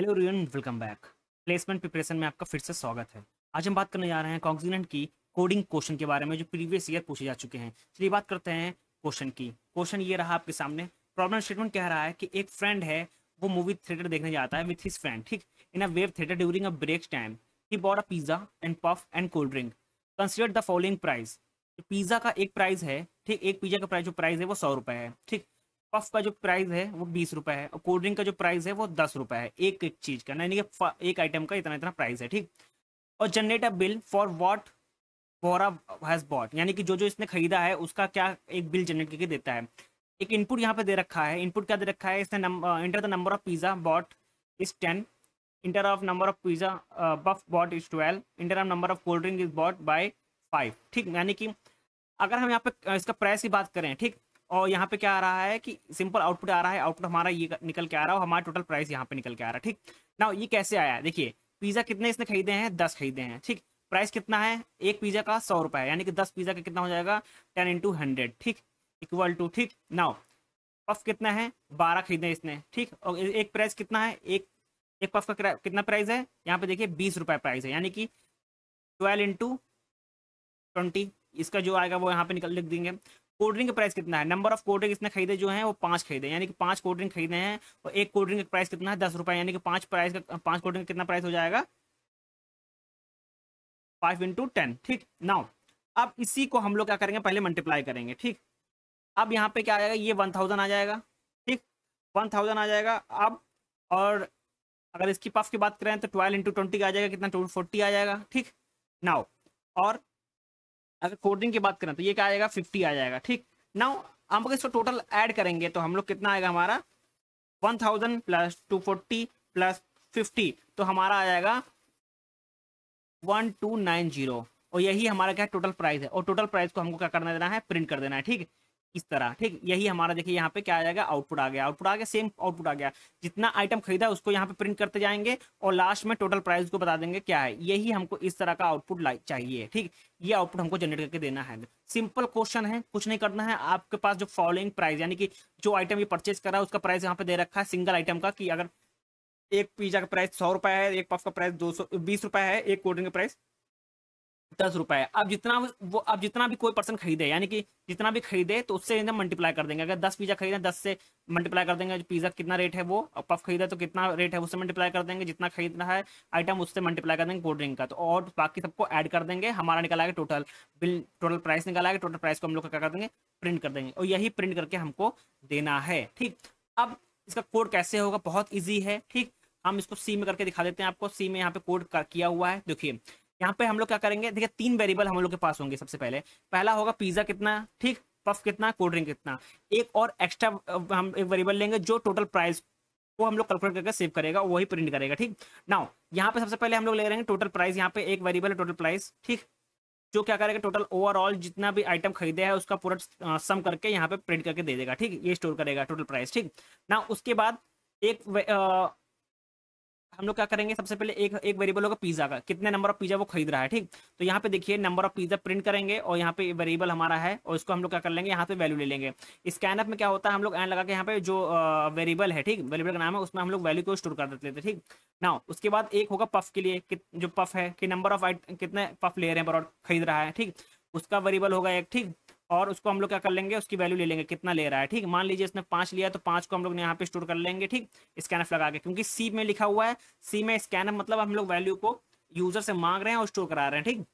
hello रियन welcome back placement preparation में आपका फिर से स्वागत है आज हम बात करने जा रहे हैं कॉन्ग्जिनेंट की कोडिंग क्वेश्चन के बारे में जो प्रीवियस ईयर पूछे जा चुके हैं चलिए बात करते हैं क्वेश्चन की क्वेश्चन ये रहा आपके सामने प्रॉब्लम स्टेटमेंट कह रहा है कि एक फ्रेंड है वो मूवी थिएटर देखने जाता है विथ हिज फ्रेंड ठीक in a wave theatre during a break time ही bought a pizza and puff and cold drink consider the following price pizza का एक प्राइस है ठीक एक पिज्जा का प्राइस जो प्राइस है वो सौ रुपये है ठीक पफ का जो प्राइस है वो बीस रुपए है और कोल्ड ड्रिंक का जो प्राइस है वो दस रुपए है एक एक चीज का यानी कि एक आइटम का इतना इतना प्राइस है ठीक और generate a bill for what Vora has bought यानी कि जो जो इसने खरीदा है उसका क्या एक बिल जनरेट करके देता है एक इनपुट यहाँ पे दे रखा है इनपुट क्या दे रखा है इसने enter the number of pizza bought is ten enter of number of pizza puff bought is twelve enter of number of cold drink is bought by five ठीक यानी कि अगर हम यहाँ पे uh, इसका प्राइस की बात करें ठीक और यहाँ पे क्या आ रहा है कि सिंपल आउटपुट आ रहा है आउटपुट हमारा ये निकल के आ रहा है हमारा टोटल प्राइस यहाँ पे निकल के आ रहा है ठीक ना ये कैसे आया है देखिए पिज्ज़ा कितने इसने खरीदे हैं दस खरीदे हैं ठीक प्राइस कितना है एक पिज़्ज़ा का सौ रुपये यानी कि दस पिज़्ज़ा का कितना हो जाएगा टेन इंटू हंड्रेड ठीक इक्वल टू ठीक नाउ पफ कितना है बारह खरीदे इसने ठीक और एक प्राइस कितना है एक एक पफ का कितना प्राइस है यहाँ पे देखिए बीस रुपये प्राइस है यानी कि ट्वेल्व इंटू ट्वेंटी इसका जो आएगा वो यहाँ पे निकल लिख देंगे कोल्ड ड्रिंक का प्राइस कितना है नंबर ऑफ कोल्ड ड्रिंक इसने खरीदे जो है वो पांच खरीदे यानी कि पांच कोल्ड ड्रिंक खरीदे हैं और एक कोल्ड ड्रिंक का प्राइस कितना है दस रुपए यानी कि पांच प्राइस का पांच कोल्ड ड्रिंक कितना प्राइस हो जाएगा फाइव इंटू टेन ठीक नाउ अब इसी को हम लोग क्या करेंगे पहले मल्टीप्लाई करेंगे ठीक अब यहाँ पे क्या आएगा ये वन थाउजेंड आ जाएगा ठीक वन थाउजेंड आ जाएगा अब और अगर इसकी पफ की बात करें तो ट्वेल्व इंटू ट्वेंटी आ जाएगा कितना टू फोर्टी आ जाएगा ठीक नाउ और अगर कोडिंग की बात करें तो ये क्या आएगा फिफ्टी आ जाएगा ठीक नाउ हम लोग इसको टोटल ऐड करेंगे तो हम लोग कितना आएगा हमारा one thousand plus two forty plus fifty तो हमारा आ जाएगा वन टू नाइन जीरो और यही हमारा क्या टोटल प्राइस है और टोटल प्राइस को हमको क्या करना देना है प्रिंट कर देना है ठीक इस तरह ठीक यही हमारा देखिए यहाँ पे क्या आ जाएगा आउटपुट आ गया आउटपुट आ गया सेम आउटपुट आ गया जितना आइटम खरीदा उसको यहाँ पे प्रिंट करते जाएंगे और लास्ट में टोटल प्राइस को बता देंगे क्या है यही हमको इस तरह का आउटपुट चाहिए ठीक ये आउटपुट हमको जनरेट करके देना है सिंपल क्वेश्चन है कुछ नहीं करना है आपके पास जो फॉलोइंग प्राइस यानी कि जो आइटम ये परचेज करा है उसका प्राइस यहाँ पे दे रखा है सिंगल आइटम का कि अगर एक पिज्जा का प्राइस सौ रुपया है एक पफ का प्राइस दो सौ बीस रुपया है एक कोल्ड ड्रिंक का प्राइस दस रुपए अब जितना वो अब जितना भी कोई पर्सन खरीदे यानी कि जितना भी खरीदे तो उससे इन्हें मल्टीप्लाई कर देंगे अगर दस पिज्जा खरीदे दस से मल्टीप्लाई कर देंगे पिज्जा कितना रेट है वो और पफ खरीदे तो कितना रेट है उससे मल्टीप्लाई कर देंगे जितना खरीदना है आइटम उससे मल्टीप्लाई कर देंगे कोल्ड ड्रिंक का तो और बाकी सबको एड कर देंगे हमारा निकल आएगा टोटल बिल टोटल प्राइस निकल आएगा टोटल प्राइस को हम लोग क्या कर देंगे प्रिंट कर देंगे और यही प्रिंट करके हमको देना है ठीक अब इसका कोड कैसे होगा बहुत ईजी है ठीक हम इसको सी में करके दिखा देते हैं आपको सी में यहाँ पे कोड किया हुआ है देखिए यहाँ पे हम लोग क्या करेंगे देखिए तीन वेरिएबल हम लोग के पास होंगे सबसे पहले पहला होगा पिज्जा कितना ठीक पफ कितना कोल्ड ड्रिंक कितना एक और एक्स्ट्रा हम एक वेरिएबल लेंगे जो टोटल प्राइस को हम लोग कैलकुलेट करके सेव करेगा वही प्रिंट करेगा ठीक नाउ यहाँ पे सबसे पहले हम लोग ले रहेंगे टोटल प्राइस यहाँ पे एक वेरिएबल है टोटल प्राइस ठीक जो क्या करेगा टोटल ओवरऑल जितना भी आइटम खरीदे है उसका पूरा सम करके यहाँ पे प्रिंट करके दे देगा ठीक ये स्टोर करेगा टोटल प्राइस ठीक ना उसके बाद एक हम लोग क्या करेंगे सबसे पहले एक एक वेरिएबल होगा पिज्जा का कितने नंबर ऑफ पिज्जा वो खरीद रहा है ठीक तो यहाँ पे देखिए नंबर ऑफ पिज्जा प्रिंट करेंगे और यहाँ पे वेरिएबल हमारा है और इसको हम लोग क्या कर लेंगे यहाँ पे वैल्यू ले लेंगे स्कैनअप में क्या होता है हम लोग एन लगा के यहाँ पे जो वेरिएबल है ठीक वेरिएबल का नाम है उसमें हम लोग वैल्यू को स्टोर कर देते थे ठीक ना उसके बाद एक होगा पफ के लिए जो पफ है कि नंबर ऑफ कितने पफ ले रहे हैं पर खरीद रहा है ठीक उसका वेरिएबल होगा एक ठीक और उसको हम लोग क्या कर लेंगे उसकी वैल्यू ले लेंगे कितना ले रहा है ठीक मान लीजिए इसने पांच लिया तो पांच को हम लोग यहाँ पे स्टोर कर लेंगे ठीक स्कैनफ लगा के क्योंकि सी में लिखा हुआ है सी में स्कैनफ मतलब हम लोग वैल्यू को यूजर से मांग रहे हैं और स्टोर करा रहे हैं ठीक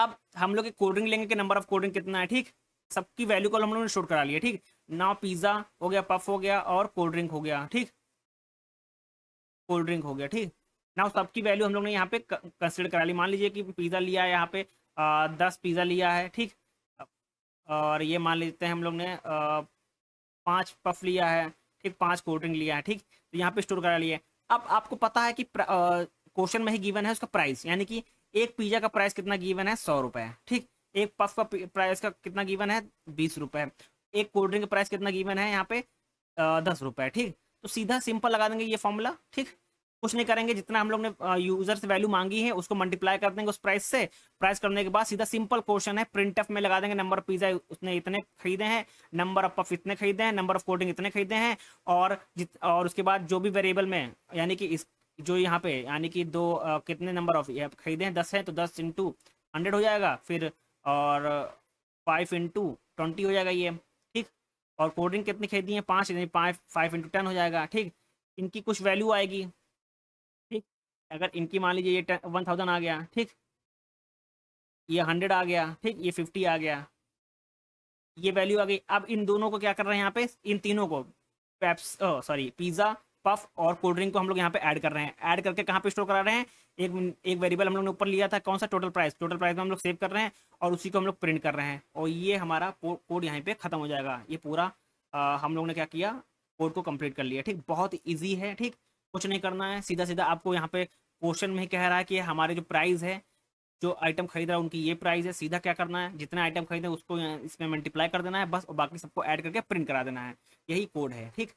अब हम लोग कोडिंग लेंगे कि नंबर ऑफ कोडिंग कितना है ठीक सबकी वैल्यू को हम लोगों ने स्टोर करा लिया ठीक नाव पिज्ज़ा हो गया पफ हो गया और कोल्ड ड्रिंक हो गया ठीक कोल्ड ड्रिंक हो गया ठीक नाउ सबकी वैल्यू हम लोग ने यहाँ पे कंसिडर करा ली मान लीजिए कि पिज़्ज़ा लिया है यहाँ पे आ, दस पिज़्ज़ा लिया है ठीक और ये मान लेते हैं हम लोग ने पाँच पफ लिया है ठीक पांच कोल्ड ड्रिंक लिया है ठीक तो यहाँ पे स्टोर करा लिया अब आपको पता है कि क्वेश्चन में ही गिवन है उसका प्राइस यानी कि एक पिज्ज़ा का प्राइस कितना गिवन है सौ रुपए ठीक एक पफ का प्राइस का कितना गिवन है बीस रुपए एक कोल्ड ड्रिंक का प्राइस कितना गिवन है यहाँ पे दस रुपए ठीक तो सीधा सिंपल लगा देंगे ये फॉर्मूला ठीक कुछ नहीं करेंगे जितना हम लोग ने यूजर से वैल्यू मांगी है उसको मल्टीप्लाई कर देंगे उस प्राइस से प्राइस करने के बाद सीधा सिंपल क्वेश्चन है प्रिंट ऑफ में लगा देंगे नंबर ऑफ पिज्जा उसने इतने खरीदे हैं नंबर ऑफ पफ इतने खरीदे हैं नंबर ऑफ कोडिंग इतने खरीदे हैं और और उसके बाद जो भी वेरिएबल में यानी कि इस जो यहाँ पे यानी कि दो आ, कितने नंबर ऑफ खरीदे हैं दस हैं तो दस इंटू हंड्रेड हो जाएगा फिर और फाइव इंटू ट्वेंटी हो जाएगा ये ठीक और कोडिंग कितनी खरीदी है पाँच यानी पाँच फाइव इंटू टेन हो जाएगा ठीक इनकी कुछ वैल्यू आएगी अगर इनकी मान लीजिए ये वन थाउजेंड आ गया ठीक ये हंड्रेड आ गया ठीक ये फिफ्टी आ गया ये वैल्यू आ गई अब इन दोनों को क्या कर रहे हैं यहाँ पे इन तीनों को पैप्स सॉरी पिज़्ज़ा पफ और कोल्ड ड्रिंक को हम लोग यहाँ पे ऐड कर रहे हैं ऐड करके कहाँ पे स्टोर करा रहे हैं एक एक वेरिएबल हम लोग ने ऊपर लिया था कौन सा टोटल प्राइस टोटल प्राइस में हम लोग सेव कर रहे हैं और उसी को हम लोग प्रिंट कर रहे हैं और ये हमारा कोड यहाँ पे खत्म हो जाएगा ये पूरा आ, हम लोग ने क्या किया कोड को कंप्लीट कर लिया ठीक बहुत ईजी है ठीक कुछ नहीं करना है सीधा सीधा आपको यहाँ पे क्वेश्चन में कह रहा है कि हमारे जो प्राइस है जो आइटम खरीद रहा है उनकी ये प्राइस है सीधा क्या करना है जितने आइटम खरीदे उसको इसमें मल्टीप्लाई कर देना है बस और बाकी सबको ऐड करके प्रिंट करा देना है यही कोड है ठीक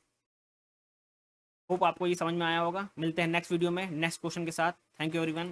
होप आपको ये समझ में आया होगा मिलते हैं नेक्स्ट वीडियो में नेक्स्ट क्वेश्चन के साथ थैंक यू एवरीवन